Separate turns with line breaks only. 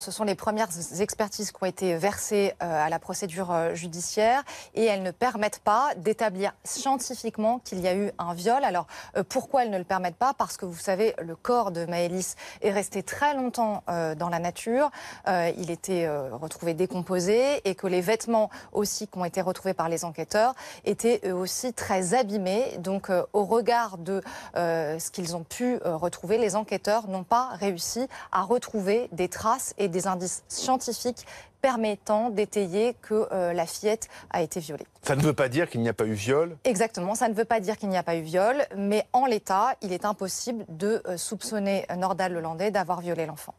Ce sont les premières expertises qui ont été versées euh, à la procédure euh, judiciaire et elles ne permettent pas d'établir scientifiquement qu'il y a eu un viol. Alors euh, pourquoi elles ne le permettent pas Parce que vous savez, le corps de Maëlys est resté très longtemps dans la nature. Il était retrouvé décomposé et que les vêtements aussi qui ont été retrouvés par les enquêteurs étaient eux aussi très abîmés. Donc au regard de ce qu'ils ont pu retrouver, les enquêteurs n'ont pas réussi à retrouver des traces et des indices scientifiques permettant d'étayer que euh, la fillette a été violée.
Ça ne veut pas dire qu'il n'y a pas eu viol
Exactement, ça ne veut pas dire qu'il n'y a pas eu viol, mais en l'état, il est impossible de euh, soupçonner Nordal Lelandais d'avoir violé l'enfant.